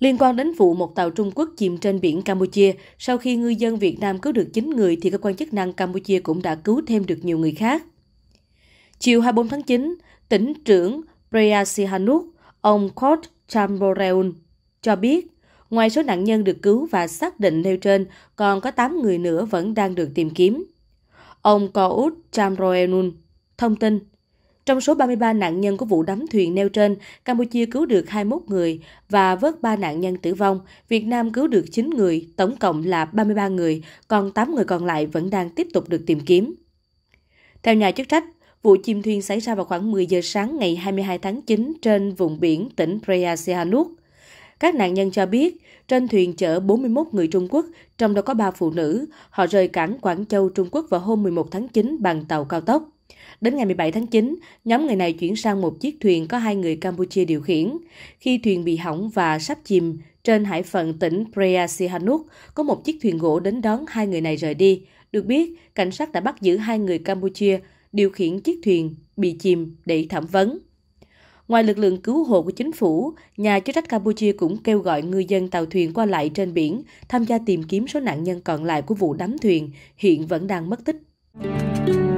Liên quan đến vụ một tàu Trung Quốc chìm trên biển Campuchia, sau khi ngư dân Việt Nam cứu được 9 người thì cơ quan chức năng Campuchia cũng đã cứu thêm được nhiều người khác. Chiều 24 tháng 9, tỉnh trưởng Preah Sihanouk, ông Kort Chamboreun cho biết, ngoài số nạn nhân được cứu và xác định nêu trên, còn có 8 người nữa vẫn đang được tìm kiếm. Ông Kot Chamboreun thông tin, trong số 33 nạn nhân của vụ đắm thuyền neo trên, Campuchia cứu được 21 người và vớt 3 nạn nhân tử vong. Việt Nam cứu được 9 người, tổng cộng là 33 người, còn 8 người còn lại vẫn đang tiếp tục được tìm kiếm. Theo nhà chức trách, vụ chìm thuyền xảy ra vào khoảng 10 giờ sáng ngày 22 tháng 9 trên vùng biển tỉnh Preah Sihanouk. Các nạn nhân cho biết, trên thuyền chở 41 người Trung Quốc, trong đó có 3 phụ nữ. Họ rời cảng Quảng Châu, Trung Quốc vào hôm 11 tháng 9 bằng tàu cao tốc. Đến ngày 17 tháng 9, nhóm người này chuyển sang một chiếc thuyền có hai người Campuchia điều khiển. Khi thuyền bị hỏng và sắp chìm, trên hải phận tỉnh Preah Sihanouk, có một chiếc thuyền gỗ đến đón hai người này rời đi. Được biết, cảnh sát đã bắt giữ hai người Campuchia điều khiển chiếc thuyền bị chìm để thẩm vấn. Ngoài lực lượng cứu hộ của chính phủ, nhà chức trách Campuchia cũng kêu gọi ngư dân tàu thuyền qua lại trên biển tham gia tìm kiếm số nạn nhân còn lại của vụ đắm thuyền hiện vẫn đang mất tích.